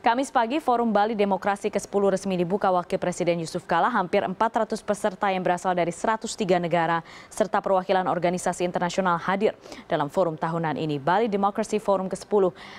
Kamis pagi, Forum Bali Demokrasi ke-10 resmi dibuka Wakil Presiden Yusuf Kala. Hampir 400 peserta yang berasal dari 103 negara serta perwakilan organisasi internasional hadir dalam forum tahunan ini. Bali Demokrasi Forum ke-10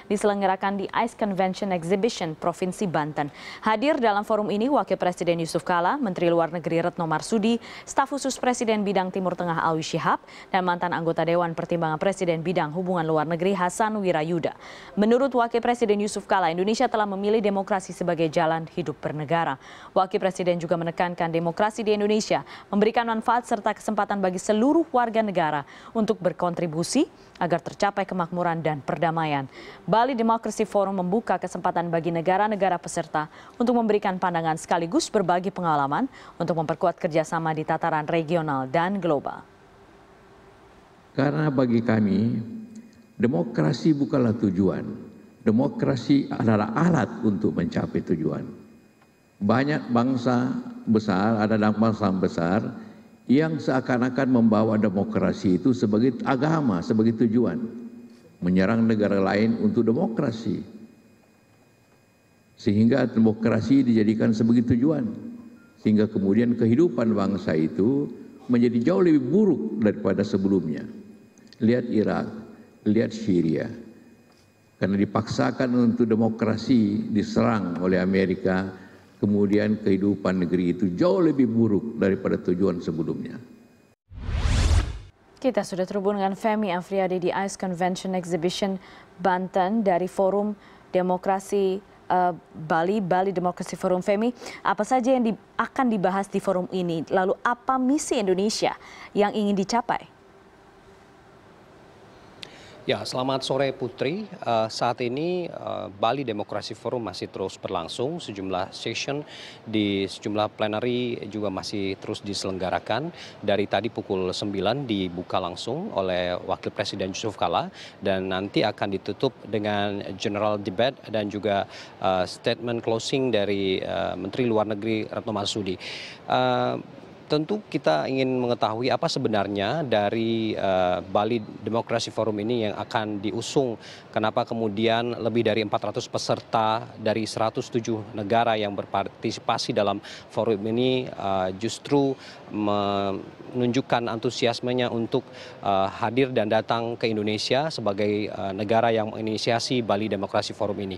diselenggarakan di ICE Convention Exhibition, Provinsi Banten. Hadir dalam forum ini Wakil Presiden Yusuf Kala, Menteri Luar Negeri Retno Marsudi, staf khusus Presiden Bidang Timur Tengah Alwi Shihab, dan mantan anggota Dewan Pertimbangan Presiden Bidang Hubungan Luar Negeri Hasan Wirayuda. Menurut Wakil Presiden Yusuf Kala, Indonesia telah memilih demokrasi sebagai jalan hidup bernegara. Wakil Presiden juga menekankan demokrasi di Indonesia memberikan manfaat serta kesempatan bagi seluruh warga negara untuk berkontribusi agar tercapai kemakmuran dan perdamaian. Bali Democracy Forum membuka kesempatan bagi negara-negara peserta untuk memberikan pandangan sekaligus berbagi pengalaman untuk memperkuat kerjasama di tataran regional dan global. Karena bagi kami, demokrasi bukanlah tujuan, Demokrasi adalah alat untuk mencapai tujuan. Banyak bangsa besar, ada bangsa besar yang seakan-akan membawa demokrasi itu sebagai agama, sebagai tujuan. Menyerang negara lain untuk demokrasi. Sehingga demokrasi dijadikan sebagai tujuan. Sehingga kemudian kehidupan bangsa itu menjadi jauh lebih buruk daripada sebelumnya. Lihat Irak, lihat Syria, karena dipaksakan untuk demokrasi diserang oleh Amerika, kemudian kehidupan negeri itu jauh lebih buruk daripada tujuan sebelumnya. Kita sudah terhubung dengan Femi Afriyadi di ICE Convention Exhibition Banten dari Forum Demokrasi uh, Bali, Bali Demokrasi Forum Femi. Apa saja yang di, akan dibahas di forum ini? Lalu apa misi Indonesia yang ingin dicapai? Ya, selamat sore Putri. Uh, saat ini uh, Bali Demokrasi Forum masih terus berlangsung. Sejumlah session di sejumlah plenary juga masih terus diselenggarakan. Dari tadi pukul 9 dibuka langsung oleh Wakil Presiden Yusuf Kala dan nanti akan ditutup dengan general debate dan juga uh, statement closing dari uh, Menteri Luar Negeri Retno Marsudi. Uh, tentu kita ingin mengetahui apa sebenarnya dari eh, Bali Demokrasi Forum ini yang akan diusung. Kenapa kemudian lebih dari 400 peserta dari 107 negara yang berpartisipasi dalam forum ini eh, justru menunjukkan antusiasmenya untuk eh, hadir dan datang ke Indonesia sebagai negara yang menginisiasi Bali Demokrasi Forum ini.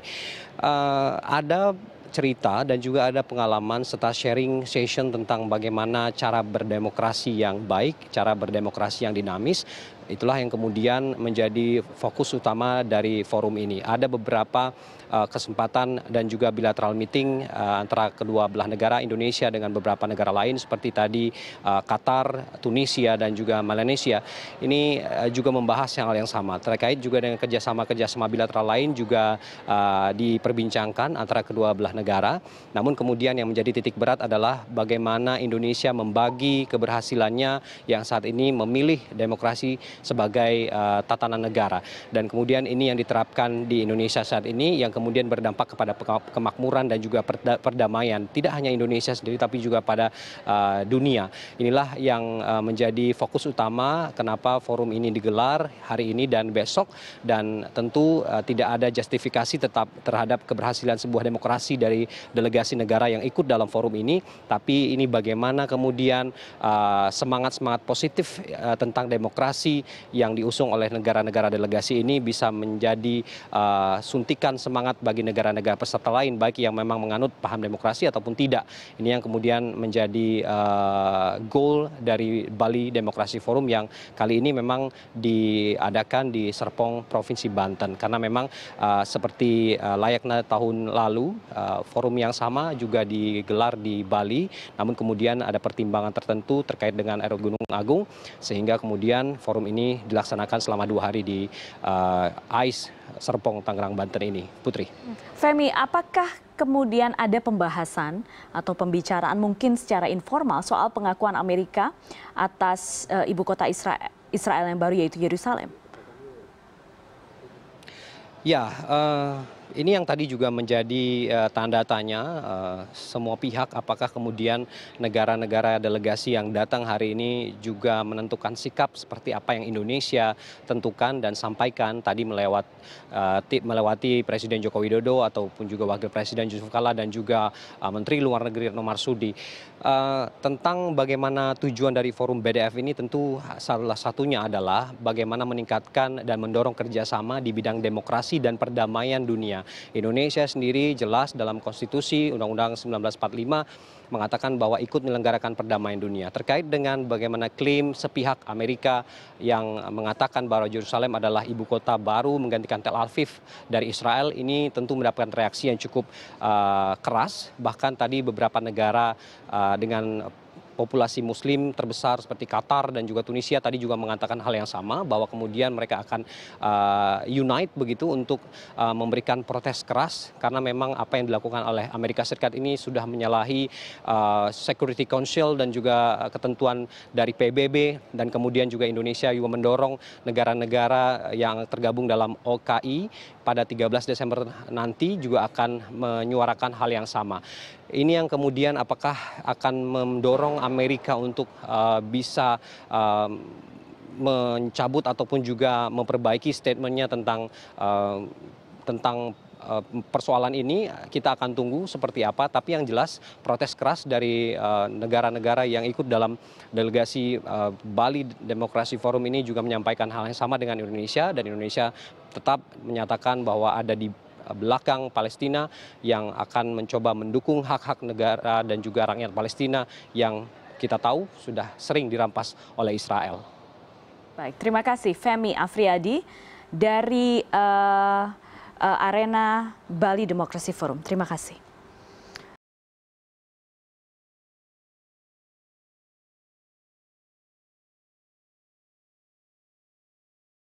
Ada cerita dan juga ada pengalaman serta sharing session tentang bagaimana cara berdemokrasi yang baik, cara berdemokrasi yang dinamis Itulah yang kemudian menjadi fokus utama dari forum ini. Ada beberapa uh, kesempatan dan juga bilateral meeting uh, antara kedua belah negara Indonesia dengan beberapa negara lain seperti tadi uh, Qatar, Tunisia dan juga Malaysia. Ini uh, juga membahas hal yang sama terkait juga dengan kerjasama-kerjasama bilateral lain juga uh, diperbincangkan antara kedua belah negara. Namun kemudian yang menjadi titik berat adalah bagaimana Indonesia membagi keberhasilannya yang saat ini memilih demokrasi sebagai eh, tatanan negara. Dan kemudian ini yang diterapkan di Indonesia saat ini yang kemudian berdampak kepada kemakmuran dan juga perdamaian. Tidak hanya Indonesia sendiri tapi juga pada eh, dunia. Inilah yang eh, menjadi fokus utama kenapa forum ini digelar hari ini dan besok dan tentu tidak ada justifikasi tetap terhadap keberhasilan sebuah demokrasi dari delegasi negara yang ikut dalam forum ini tapi ini bagaimana kemudian semangat-semangat positif tentang demokrasi yang diusung oleh negara-negara delegasi ini bisa menjadi uh, suntikan semangat bagi negara-negara peserta lain baik yang memang menganut paham demokrasi ataupun tidak. Ini yang kemudian menjadi uh, goal dari Bali Demokrasi Forum yang kali ini memang diadakan di Serpong Provinsi Banten karena memang uh, seperti uh, layaknya tahun lalu uh, forum yang sama juga digelar di Bali namun kemudian ada pertimbangan tertentu terkait dengan erupsi Gunung Agung sehingga kemudian forum ini ini dilaksanakan selama dua hari di uh, AIS Serpong Tangerang Banten ini, Putri. Femi, apakah kemudian ada pembahasan atau pembicaraan mungkin secara informal soal pengakuan Amerika atas uh, ibu kota Israel, Israel yang baru yaitu Yerusalem? Ya, uh, ini yang tadi juga menjadi eh, tanda tanya eh, semua pihak apakah kemudian negara negara delegasi yang datang hari ini juga menentukan sikap seperti apa yang Indonesia tentukan dan sampaikan tadi eh, melewati Presiden Joko Widodo ataupun juga Wakil Presiden Yusuf Kala dan juga Menteri Luar Negeri Retno Marsudi. Tentang bagaimana tujuan dari forum BDF ini tentu salah satunya adalah bagaimana meningkatkan dan mendorong kerjasama di bidang demokrasi dan perdamaian dunia. Indonesia sendiri jelas dalam konstitusi Undang-Undang 1945 mengatakan bahwa ikut menyelenggarakan perdamaian dunia terkait dengan bagaimana klaim sepihak Amerika yang mengatakan bahwa Yerusalem adalah ibu kota baru menggantikan Tel Aviv dari Israel ini tentu mendapatkan reaksi yang cukup uh, keras bahkan tadi beberapa negara uh, dengan populasi muslim terbesar seperti qatar dan juga tunisia tadi juga mengatakan hal yang sama bahwa kemudian mereka akan eh, unite begitu untuk eh, memberikan protes keras karena memang apa yang dilakukan oleh amerika serikat ini sudah menyalahi eh, security council dan juga ketentuan dari pbb dan kemudian juga indonesia juga mendorong negara-negara yang tergabung dalam oki pada 13 desember nanti juga akan menyuarakan hal yang sama ini yang kemudian apakah akan mendorong amerika untuk eh, bisa eh, mencabut ataupun juga memperbaiki statementnya tentang eh, tentang Eh, persoalan ini kita akan tunggu seperti apa tapi yang jelas protes keras dari eh, negara negara yang ikut dalam delegasi eh, Bali Demokrasi Forum ini juga menyampaikan hal yang sama dengan Indonesia dan Indonesia tetap menyatakan bahwa ada di belakang Palestina yang akan mencoba mendukung hak-hak negara dan juga rakyat Palestina yang kita tahu sudah sering dirampas oleh Israel. Baik, terima kasih Femi Afriadi dari uh, Eh, arena bali demokrasi forum terima kasih